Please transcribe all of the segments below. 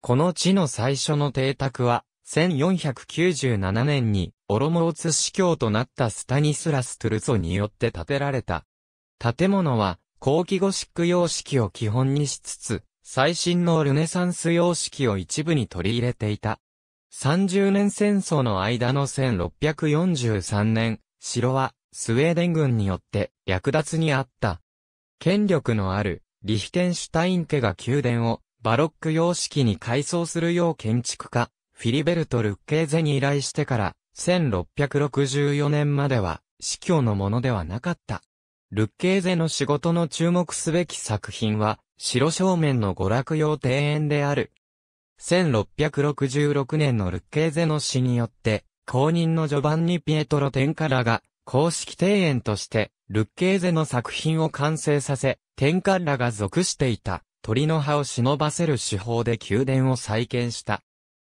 この地の最初の邸宅は、1497年に、オロモーツ司教となったスタニスラス・トゥルソによって建てられた。建物は、後期ゴシック様式を基本にしつつ、最新のルネサンス様式を一部に取り入れていた。30年戦争の間の1643年、城は、スウェーデン軍によって略奪にあった。権力のある、リヒテンシュタイン家が宮殿をバロック様式に改装するよう建築家、フィリベルト・ルッケーゼに依頼してから、1664年までは、司教のものではなかった。ルッケーゼの仕事の注目すべき作品は、白正面の娯楽用庭園である。1666年のルッケーゼの死によって、公認の序盤にピエトロ・テンカラが、公式庭園として、ルッケーゼの作品を完成させ、テンカラが属していた。鳥の葉を忍ばせる手法で宮殿を再建した。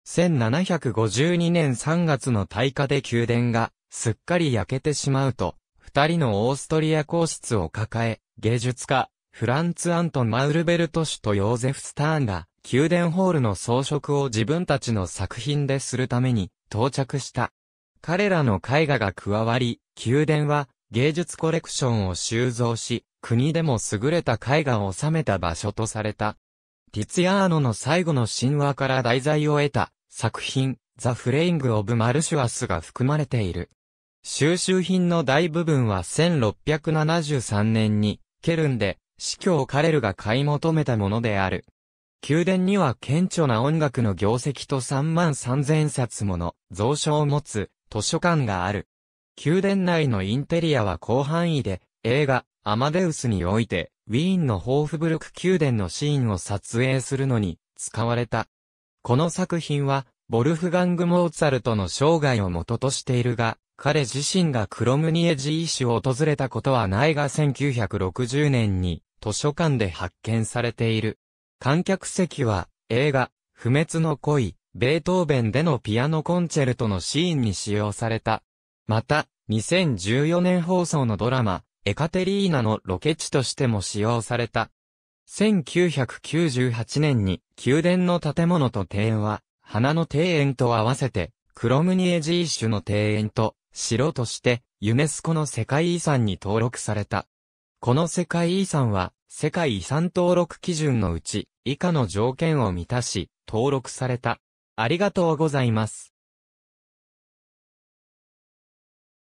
1752年3月の大火で宮殿がすっかり焼けてしまうと、二人のオーストリア皇室を抱え、芸術家、フランツ・アントン・マウルベルト氏とヨーゼフ・スターンが、宮殿ホールの装飾を自分たちの作品でするために到着した。彼らの絵画が加わり、宮殿は芸術コレクションを収蔵し、国でも優れた絵画を収めた場所とされた。ティツヤーノの最後の神話から題材を得た作品、ザ・フレイング・オブ・マルシュアスが含まれている。収集品の大部分は1673年に、ケルンで、司教カレルが買い求めたものである。宮殿には顕著な音楽の業績と3万3000冊もの蔵書を持つ図書館がある。宮殿内のインテリアは広範囲で映画、アマデウスにおいて、ウィーンのホーフブルク宮殿のシーンを撮影するのに使われた。この作品は、ボルフガング・モーツァルトの生涯を元としているが、彼自身がクロムニエジー師を訪れたことはないが1960年に図書館で発見されている。観客席は映画、不滅の恋、ベートーベンでのピアノコンチェルトのシーンに使用された。また、2014年放送のドラマ、エカテリーナのロケ地としても使用された。1998年に宮殿の建物と庭園は、花の庭園と合わせて、クロムニエジーシュの庭園と、城として、ユネスコの世界遺産に登録された。この世界遺産は、世界遺産登録基準のうち、以下の条件を満たし、登録された。ありがとうございます。